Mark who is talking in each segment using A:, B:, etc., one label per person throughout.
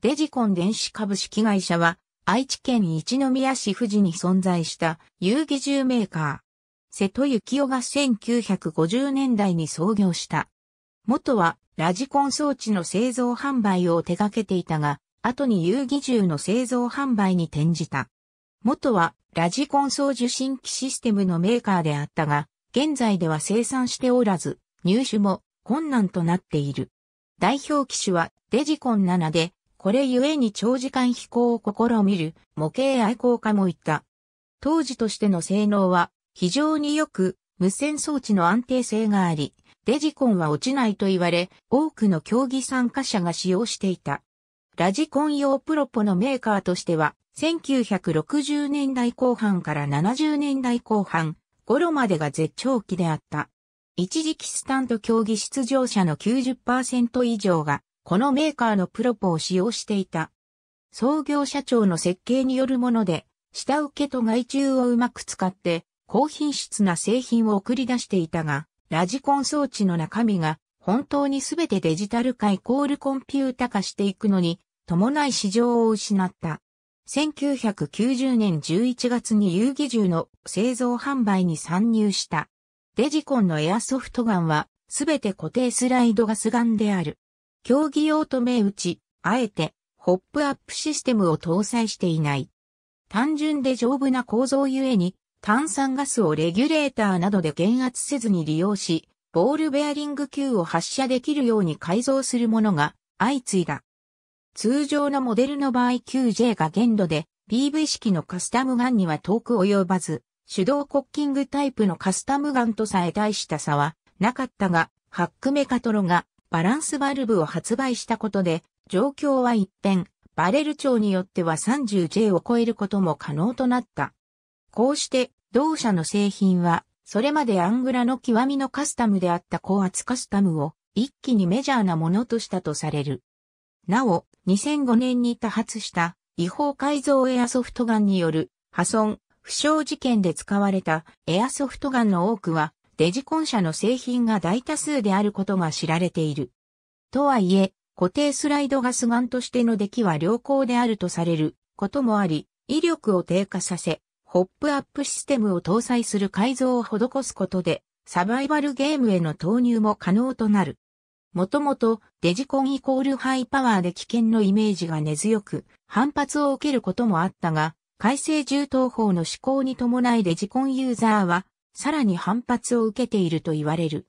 A: デジコン電子株式会社は、愛知県一宮市富士に存在した遊戯銃メーカー。瀬戸幸男が1950年代に創業した。元は、ラジコン装置の製造販売を手掛けていたが、後に遊戯銃の製造販売に転じた。元は、ラジコン送受信機システムのメーカーであったが、現在では生産しておらず、入手も困難となっている。代表機種はデジコン7で、これゆえに長時間飛行を試みる模型愛好家もいた。当時としての性能は非常によく無線装置の安定性があり、デジコンは落ちないと言われ、多くの競技参加者が使用していた。ラジコン用プロポのメーカーとしては、1960年代後半から70年代後半頃までが絶頂期であった。一時期スタント競技出場者の90%以上がこのメーカーのプロポを使用していた。創業社長の設計によるもので、下請けと外注をうまく使って、高品質な製品を送り出していたが、ラジコン装置の中身が本当にすべてデジタル化イコールコンピュータ化していくのに、伴い市場を失った。1990年11月に遊戯銃の製造販売に参入した。デジコンのエアソフトガンは、すべて固定スライドガスガンである。競技用と銘打ち、あえて、ホップアップシステムを搭載していない。単純で丈夫な構造ゆえに、炭酸ガスをレギュレーターなどで減圧せずに利用し、ボールベアリング球を発射できるように改造するものが相次いだ。通常のモデルの場合 q j が限度で、PV 式のカスタムガンには遠く及ばず、手動コッキングタイプのカスタムガンとさえ大した差はなかったが、ハックメカトロがバランスバルブを発売したことで、状況は一変、バレル長によっては 30J を超えることも可能となった。こうして、同社の製品は、それまでアングラの極みのカスタムであった高圧カスタムを、一気にメジャーなものとしたとされる。なお、2005年に多発した違法改造エアソフトガンによる破損、負傷事件で使われたエアソフトガンの多くはデジコン社の製品が大多数であることが知られている。とはいえ、固定スライドガスガンとしての出来は良好であるとされることもあり、威力を低下させ、ホップアップシステムを搭載する改造を施すことで、サバイバルゲームへの投入も可能となる。もともとデジコンイコールハイパワーで危険のイメージが根強く反発を受けることもあったが、改正銃刀法の施行に伴いデジコンユーザーはさらに反発を受けていると言われる。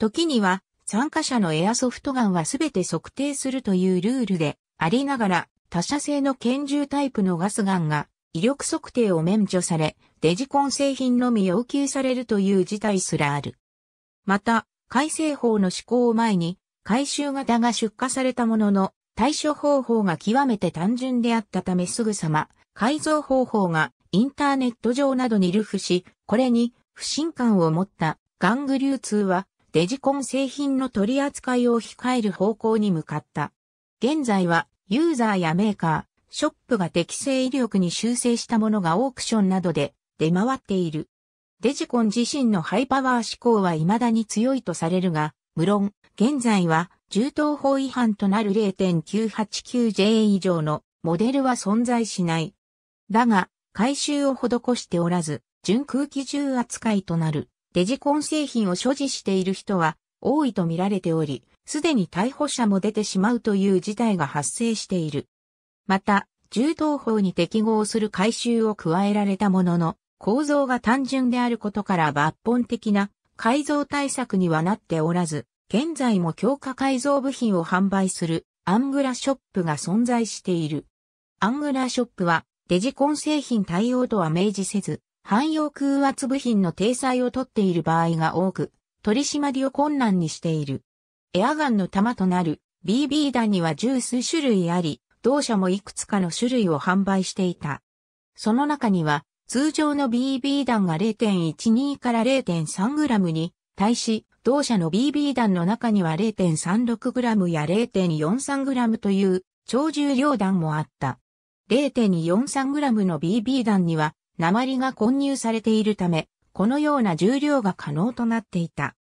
A: 時には、参加者のエアソフトガンはすべて測定するというルールでありながら、他社製の拳銃タイプのガスガンが威力測定を免除され、デジコン製品のみ要求されるという事態すらある。また、改正法の施行を前に、回収型が出荷されたものの、対処方法が極めて単純であったためすぐさま、改造方法がインターネット上などに流布し、これに不信感を持ったガング流通はデジコン製品の取り扱いを控える方向に向かった。現在はユーザーやメーカー、ショップが適正威力に修正したものがオークションなどで出回っている。デジコン自身のハイパワー思考は未だに強いとされるが、無論、現在は銃刀法違反となる 0.989J 以上のモデルは存在しない。だが、回収を施しておらず、純空気銃扱いとなるデジコン製品を所持している人は多いと見られており、すでに逮捕者も出てしまうという事態が発生している。また、銃刀法に適合する改修を加えられたものの、構造が単純であることから抜本的な改造対策にはなっておらず、現在も強化改造部品を販売するアングラショップが存在している。アングラショップはデジコン製品対応とは明示せず、汎用空圧部品の体裁をとっている場合が多く、取り締まりを困難にしている。エアガンの弾となる BB 弾には十数種類あり、同社もいくつかの種類を販売していた。その中には、通常の BB 弾が0.12から 0.3g に対し、同社の BB 弾の中には 0.36g や 0.43g という超重量弾もあった。0.43g の BB 弾には鉛が混入されているため、このような重量が可能となっていた。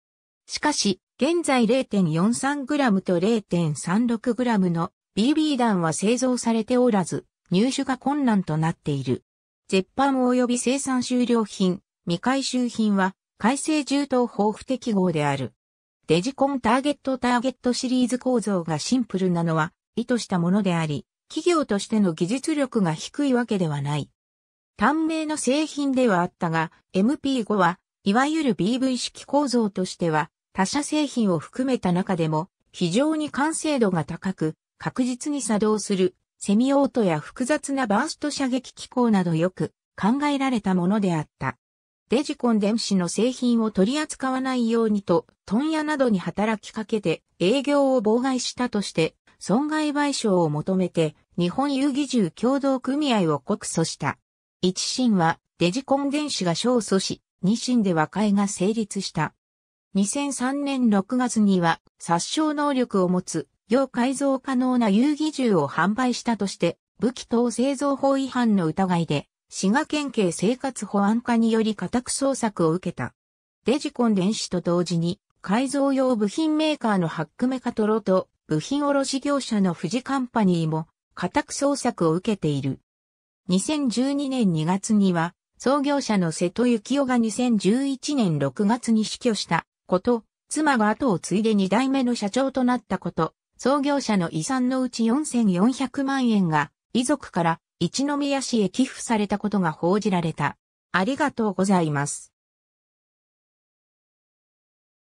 A: しかし、現在 0.43g と 0.36g の BB 弾は製造されておらず、入手が困難となっている。絶版及び生産終了品、未回収品は、改正銃刀豊富適合である。デジコンターゲットターゲットシリーズ構造がシンプルなのは、意図したものであり、企業としての技術力が低いわけではない。短命の製品ではあったが、MP5 は、いわゆる BV 式構造としては、他社製品を含めた中でも、非常に完成度が高く、確実に作動する、セミオートや複雑なバースト射撃機構などよく考えられたものであった。デジコン電子の製品を取り扱わないようにと、問屋などに働きかけて営業を妨害したとして、損害賠償を求めて、日本遊技獣共同組合を告訴した。一審はデジコン電子が勝訴し、二審で和解が成立した。2003年6月には殺傷能力を持つ、要改造可能な遊戯銃を販売したとして、武器等製造法違反の疑いで、滋賀県警生活保安課により家宅捜索を受けた。デジコン電子と同時に、改造用部品メーカーのハックメカトロと、部品卸業者の富士カンパニーも、家宅捜索を受けている。2012年2月には、創業者の瀬戸幸男が2011年6月に死去したこと、妻が後を継いで2代目の社長となったこと、創業者の遺産のうち4400万円が遺族から一宮市へ寄付されたことが報じられた。ありがとうございます。